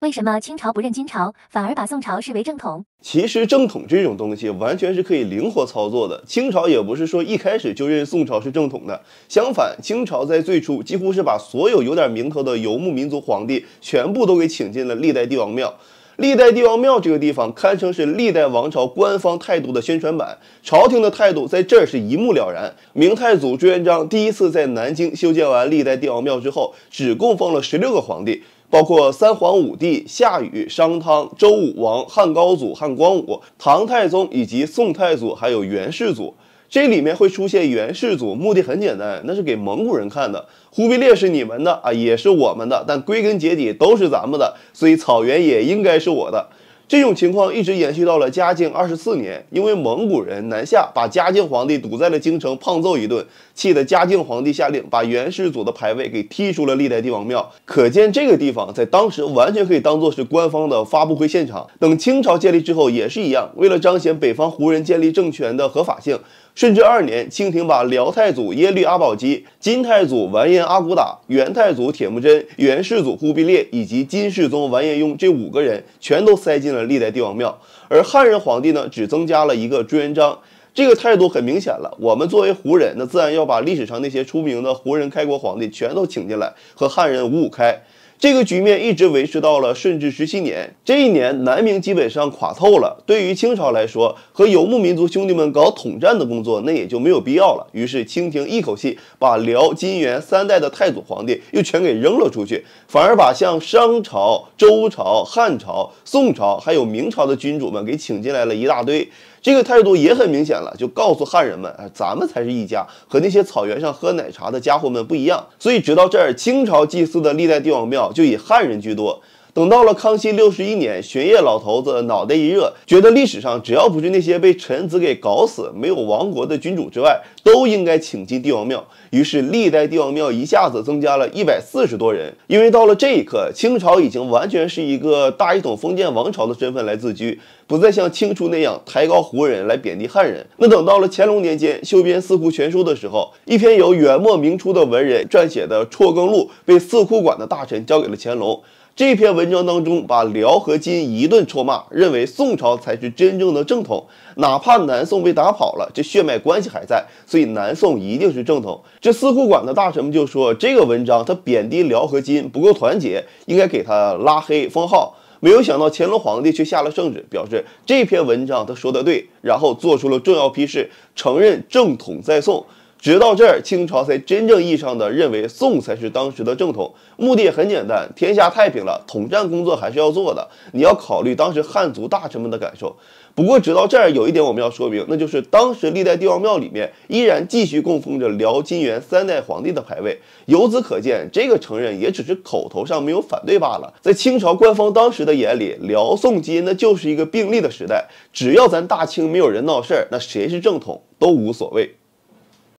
为什么清朝不认金朝，反而把宋朝视为正统？其实正统这种东西完全是可以灵活操作的。清朝也不是说一开始就认宋朝是正统的，相反，清朝在最初几乎是把所有有点名头的游牧民族皇帝全部都给请进了历代帝王庙。历代帝王庙这个地方堪称是历代王朝官方态度的宣传版，朝廷的态度在这儿是一目了然。明太祖朱元璋第一次在南京修建完历代帝王庙之后，只供奉了十六个皇帝。包括三皇五帝、夏禹、商汤、周武王、汉高祖、汉光武、唐太宗以及宋太祖，还有元世祖。这里面会出现元世祖，目的很简单，那是给蒙古人看的。忽必烈是你们的啊，也是我们的，但归根结底都是咱们的，所以草原也应该是我的。这种情况一直延续到了嘉靖二十四年，因为蒙古人南下，把嘉靖皇帝堵在了京城，胖揍一顿，气得嘉靖皇帝下令把元世祖的牌位给踢出了历代帝王庙。可见这个地方在当时完全可以当做是官方的发布会现场。等清朝建立之后也是一样，为了彰显北方胡人建立政权的合法性，顺治二年，清廷把辽太祖耶律阿保机、金太祖完颜阿骨打、元太祖铁木真、元世祖忽必烈以及金世宗完颜雍这五个人全都塞进了。历代帝王庙，而汉人皇帝呢，只增加了一个朱元璋，这个态度很明显了。我们作为胡人，那自然要把历史上那些出名的胡人开国皇帝全都请进来，和汉人五五开。这个局面一直维持到了顺治十七年，这一年南明基本上垮透了。对于清朝来说，和游牧民族兄弟们搞统战的工作，那也就没有必要了。于是，清廷一口气把辽、金、元三代的太祖皇帝又全给扔了出去，反而把像商朝、周朝、汉朝、宋朝，还有明朝的君主们给请进来了一大堆。这个态度也很明显了，就告诉汉人们，咱们才是一家，和那些草原上喝奶茶的家伙们不一样。所以，直到这儿，清朝祭祀的历代帝王庙就以汉人居多。等到了康熙六十一年，玄烨老头子脑袋一热，觉得历史上只要不是那些被臣子给搞死、没有亡国的君主之外，都应该请进帝王庙。于是，历代帝王庙一下子增加了一百四十多人。因为到了这一刻，清朝已经完全是一个大一统封建王朝的身份来自居，不再像清初那样抬高胡人来贬低汉人。那等到了乾隆年间修编《四库全书》的时候，一篇由元末明初的文人撰写的《辍耕录》被四库馆的大臣交给了乾隆。这篇文章当中把辽和金一顿臭骂，认为宋朝才是真正的正统，哪怕南宋被打跑了，这血脉关系还在，所以南宋一定是正统。这四库馆的大臣们就说，这个文章他贬低辽和金不够团结，应该给他拉黑封号。没有想到乾隆皇帝却下了圣旨，表示这篇文章他说的对，然后做出了重要批示，承认正统在宋。直到这儿，清朝才真正意义上的认为宋才是当时的正统。目的很简单，天下太平了，统战工作还是要做的。你要考虑当时汉族大臣们的感受。不过，直到这儿，有一点我们要说明，那就是当时历代帝王庙里面依然继续供奉着辽、金、元三代皇帝的牌位。由此可见，这个承认也只是口头上没有反对罢了。在清朝官方当时的眼里，辽、宋、金那就是一个并立的时代。只要咱大清没有人闹事儿，那谁是正统都无所谓。